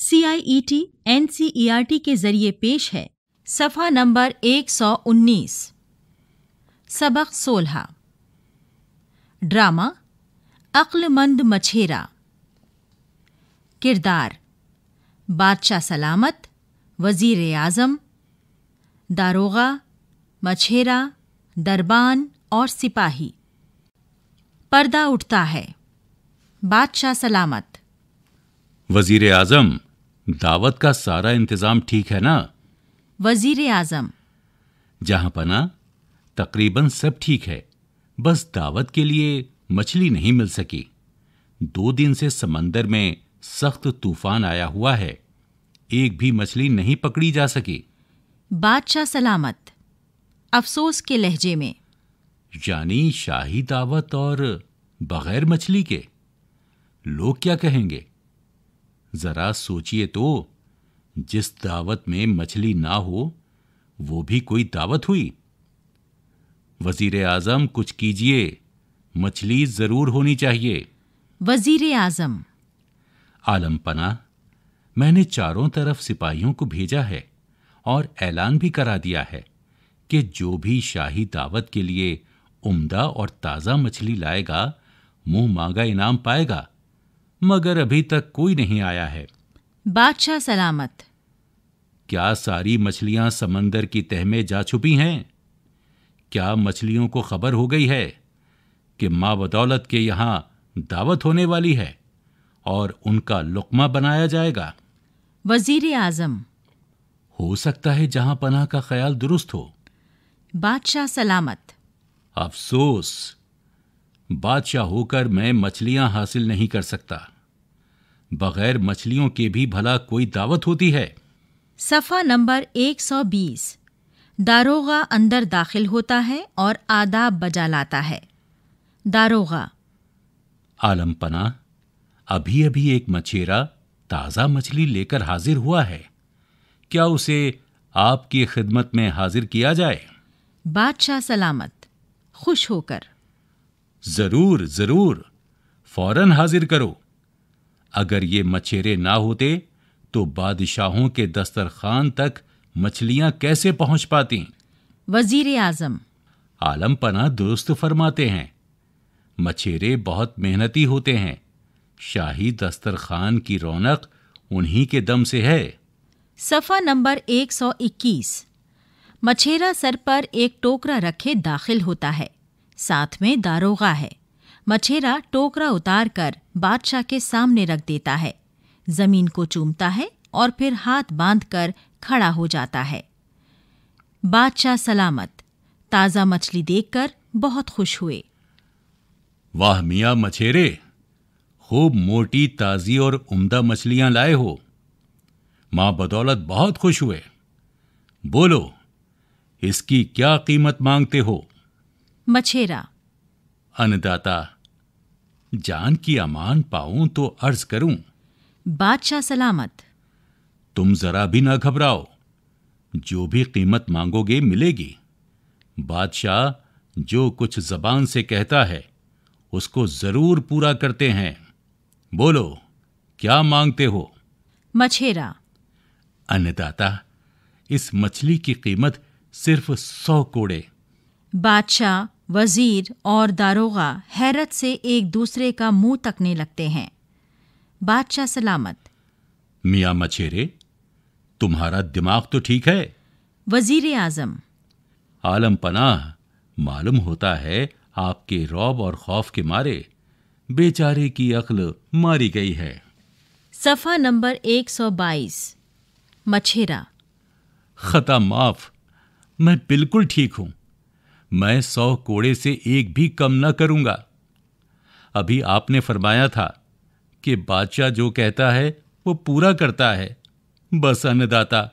CIET NCERT e e के जरिए पेश है सफा नंबर 119 सबक 16 ड्रामा अक्लमंद मछेरा किरदार बादशाह सलामत वजीर आज़म दारोगा मछेरा दरबान और सिपाही पर्दा उठता है बादशाह सलामत वजीर आज़म दावत का सारा इंतजाम ठीक है ना वजीर आजम जहां पना तकरीबन सब ठीक है बस दावत के लिए मछली नहीं मिल सकी दो दिन से समंदर में सख्त तूफान आया हुआ है एक भी मछली नहीं पकड़ी जा सकी बादशाह सलामत अफसोस के लहजे में यानी शाही दावत और बगैर मछली के लोग क्या कहेंगे जरा सोचिए तो जिस दावत में मछली ना हो वो भी कोई दावत हुई वजीर आजम कुछ कीजिए मछली जरूर होनी चाहिए वजीर आजम आलम पना मैंने चारों तरफ सिपाहियों को भेजा है और ऐलान भी करा दिया है कि जो भी शाही दावत के लिए उम्दा और ताज़ा मछली लाएगा मुंह मांगा इनाम पाएगा मगर अभी तक कोई नहीं आया है बादशाह सलामत क्या सारी मछलियां समंदर की तह में जा छुपी हैं क्या मछलियों को खबर हो गई है कि माँ बदौलत के यहाँ दावत होने वाली है और उनका लुकमा बनाया जाएगा वजीर आजम हो सकता है जहां पनाह का ख्याल दुरुस्त हो बादशाह सलामत अफसोस बादशाह होकर मैं मछलियां हासिल नहीं कर सकता बगैर मछलियों के भी भला कोई दावत होती है सफ़ा नंबर 120 दारोगा अंदर दाखिल होता है और आदाब बजा लाता है दारोगा आलम पना अभी अभी एक मछेरा ताज़ा मछली लेकर हाजिर हुआ है क्या उसे आपकी खिदमत में हाजिर किया जाए बादशाह सलामत खुश होकर जरूर जरूर फौरन हाजिर करो अगर ये मछेरे ना होते तो बादशाहों के दस्तरखान तक मछलियां कैसे पहुंच पाती वजीर आजम आलम पना दुरुस्त फरमाते हैं मछेरे बहुत मेहनती होते हैं शाही दस्तरखान की रौनक उन्हीं के दम से है सफ़ा नंबर 121 मछेरा सर पर एक टोकरा रखे दाखिल होता है साथ में दारोगा है मछेरा टोकरा उतार कर बादशाह के सामने रख देता है जमीन को चूमता है और फिर हाथ बांधकर खड़ा हो जाता है बादशाह सलामत ताज़ा मछली देखकर बहुत खुश हुए वाह मियाँ मछेरे खूब मोटी ताज़ी और उम्दा मछलियाँ लाए हो माँ बदौलत बहुत खुश हुए बोलो इसकी क्या कीमत मांगते हो मछेरा अन्नदाता जान की अमान पाऊं तो अर्ज करूं बादशाह सलामत तुम जरा भी ना घबराओ जो भी कीमत मांगोगे मिलेगी बादशाह जो कुछ जबान से कहता है उसको जरूर पूरा करते हैं बोलो क्या मांगते हो मछेरा अन्नदाता इस मछली की कीमत सिर्फ सौ कोड़े बादशाह वजीर और दारोगा हैरत से एक दूसरे का मुंह तकने लगते हैं बादशाह सलामत मियाँ मछेरे तुम्हारा दिमाग तो ठीक है वजीर आजम आलम पनाह मालूम होता है आपके रौब और खौफ के मारे बेचारे की अकल मारी गई है सफा नंबर 122 मछेरा खता माफ मैं बिल्कुल ठीक हूँ मैं सौ कोड़े से एक भी कम न करूंगा अभी आपने फरमाया था कि बादशाह जो कहता है वो पूरा करता है बस अन्नदाता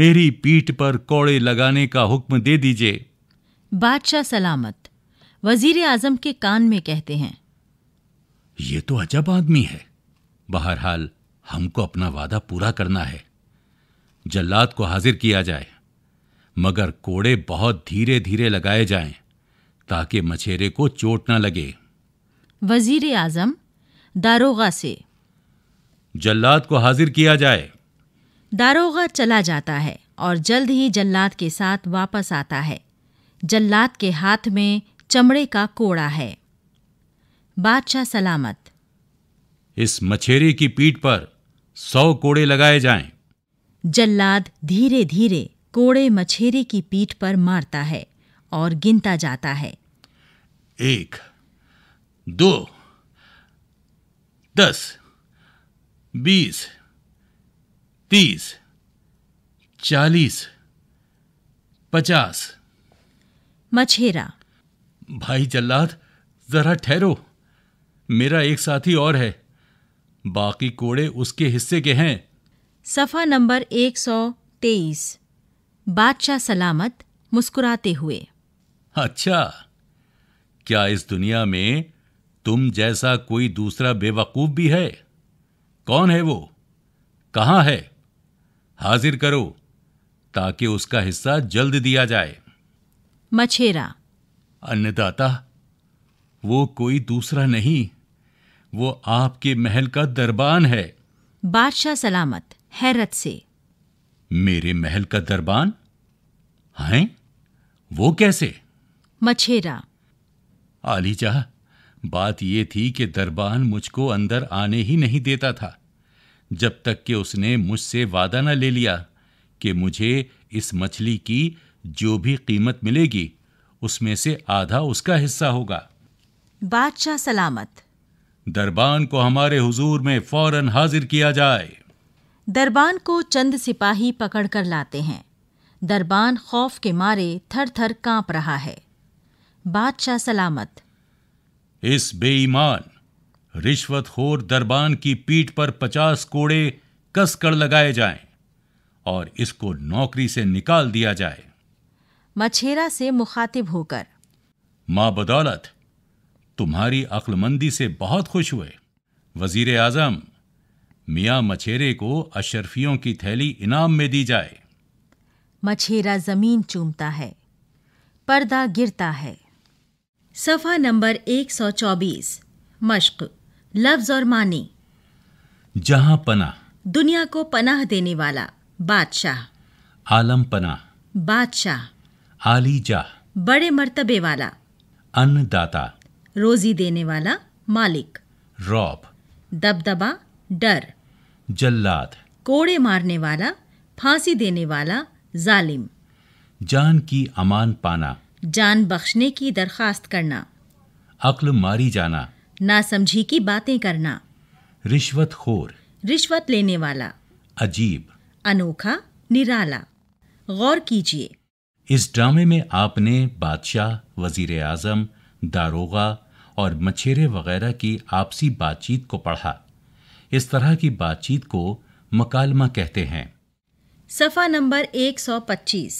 मेरी पीठ पर कोड़े लगाने का हुक्म दे दीजिए बादशाह सलामत वजीर आजम के कान में कहते हैं ये तो अजब आदमी है बहरहाल हमको अपना वादा पूरा करना है जल्लाद को हाजिर किया जाए मगर कोड़े बहुत धीरे धीरे लगाए जाएं ताकि मछेरे को चोट न लगे वजीर आजम दारोगा से जल्लाद को हाजिर किया जाए दारोगा चला जाता है और जल्द ही जल्लाद के साथ वापस आता है जल्लाद के हाथ में चमड़े का कोड़ा है बादशाह सलामत इस मछेरे की पीठ पर सौ कोड़े लगाए जाएं। जल्लाद धीरे धीरे कोड़े मछेरे की पीठ पर मारता है और गिनता जाता है एक दो दस बीस तीस चालीस पचास मछेरा भाई जल्लाद जरा ठहरो मेरा एक साथी और है बाकी कोड़े उसके हिस्से के हैं सफा नंबर एक सौ तेईस बादशाह सलामत मुस्कुराते हुए अच्छा क्या इस दुनिया में तुम जैसा कोई दूसरा बेवकूफ भी है कौन है वो कहाँ है हाजिर करो ताकि उसका हिस्सा जल्द दिया जाए मछेरा अन्नदाता वो कोई दूसरा नहीं वो आपके महल का दरबान है बादशाह सलामत हैरत से मेरे महल का दरबान हैं वो कैसे मछेरा आली चाह बात ये थी कि दरबान मुझको अंदर आने ही नहीं देता था जब तक कि उसने मुझसे वादा न ले लिया कि मुझे इस मछली की जो भी कीमत मिलेगी उसमें से आधा उसका हिस्सा होगा बादशाह सलामत दरबान को हमारे हुजूर में फौरन हाजिर किया जाए दरबान को चंद सिपाही पकड़ कर लाते हैं दरबान खौफ के मारे थर थर कांप रहा है बादशाह सलामत इस बेईमान रिश्वतखोर दरबान की पीठ पर पचास कोड़े कसकर लगाए जाएं और इसको नौकरी से निकाल दिया जाए मछेरा से मुखातिब होकर माँ बदौलत तुम्हारी अक्लमंदी से बहुत खुश हुए वजीर आजम मियाँ मछेरे को अशरफियों की थैली इनाम में दी जाए मछेरा जमीन चूमता है पर्दा गिरता है सफ़ा नंबर 124 मश्क लफ्ज़ और मानी जहां पना दुनिया को पनाह देने वाला बादशाह आलम पना बादशाह आली जा बड़े मर्तबे वाला अन्नदाता रोजी देने वाला मालिक रॉब दबदबा डर जल्लाद कोड़े मारने वाला फांसी देने वाला जालिम जान की अमान पाना जान बख्शने की दरखास्त करना अक्ल मारी जाना नासमझी की बातें करना रिश्वत खोर रिश्वत लेने वाला अजीब अनोखा निराला गौर कीजिए इस ड्रामे में आपने बादशाह वजीर आजम दारोगा और मछेरे वगैरह की आपसी बातचीत को पढ़ा इस तरह की बातचीत को मकालमा कहते हैं सफ़ा नंबर 125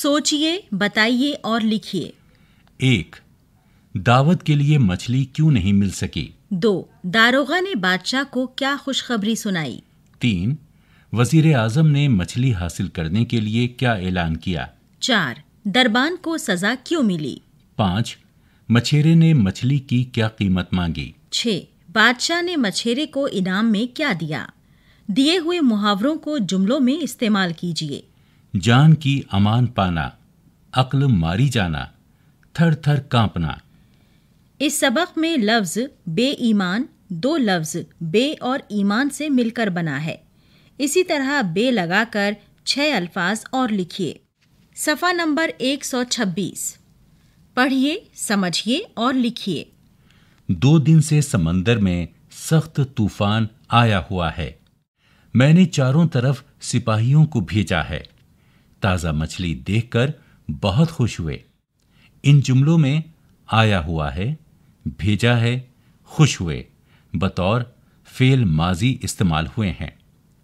सोचिए बताइए और लिखिए एक दावत के लिए मछली क्यों नहीं मिल सकी दो दारोगा ने बादशाह को क्या खुशखबरी सुनाई तीन वजीर आजम ने मछली हासिल करने के लिए क्या ऐलान किया चार दरबान को सजा क्यों मिली पाँच मछेरे ने मछली की क्या कीमत मांगी छः बादशाह ने मछेरे को इनाम में क्या दिया दिए हुए मुहावरों को जुमलों में इस्तेमाल कीजिए जान की अमान पाना अक्ल मारी जाना थर थर कांपना इस सबक में लफ्ज ईमान दो लफ्ज बे और ईमान से मिलकर बना है इसी तरह बे लगाकर छह अल्फाज और लिखिए सफ़ा नंबर 126 पढ़िए समझिए और लिखिए दो दिन से समंदर में सख्त तूफान आया हुआ है मैंने चारों तरफ सिपाहियों को भेजा है ताज़ा मछली देखकर बहुत खुश हुए इन जुमलों में आया हुआ है भेजा है खुश हुए बतौर फेल माजी इस्तेमाल हुए हैं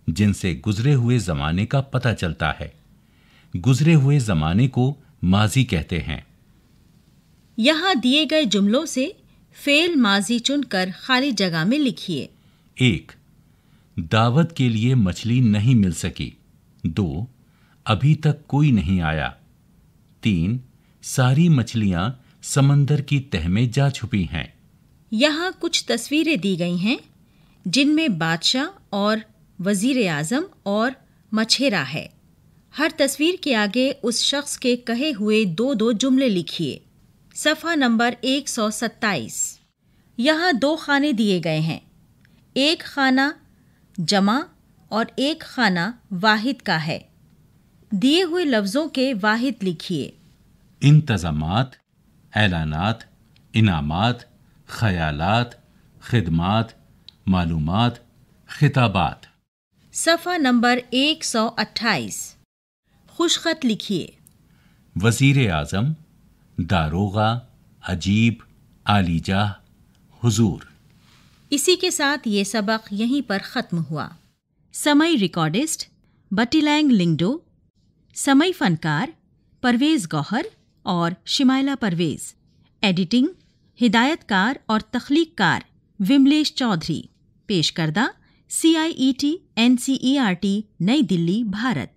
जिनसे गुजरे हुए ज़माने का पता चलता है गुजरे हुए ज़माने को माजी कहते हैं यहाँ दिए गए जुमलों से फेल माजी चुनकर खाली जगह में लिखिए एक दावत के लिए मछली नहीं मिल सकी दो अभी तक कोई नहीं आया तीन सारी मछलियां समंदर की तह में जा छुपी हैं यहाँ कुछ तस्वीरें दी गई हैं जिनमें बादशाह और वजीर आजम और मछेरा है हर तस्वीर के आगे उस शख्स के कहे हुए दो दो जुमले लिखिए सफ़ा नंबर 127 यहाँ दो खाने दिए गए हैं एक खाना जमा और एक खाना वाहिद का है दिए हुए लफ्ज़ों के वाहिद लिखिए इंतज़ामात ऐलानात इनामात ख़यालात खदमात मालूमात खिताबात सफ़ा नंबर 128 खुशखत लिखिए वज़ीर आज़म दारोगा अजीब आलीजा हुजूर इसी के साथ ये सबक यहीं पर ख़त्म हुआ समय रिकॉर्डिस्ट बटीलैंग लिंगडो समय फनकार परवेज़ गौहर और शिमाइला परवेज़ एडिटिंग हिदायतकार और तख्लीककार विमलेश चौधरी पेश करदा C I E e T N C E e R T Nai Delhi Bharat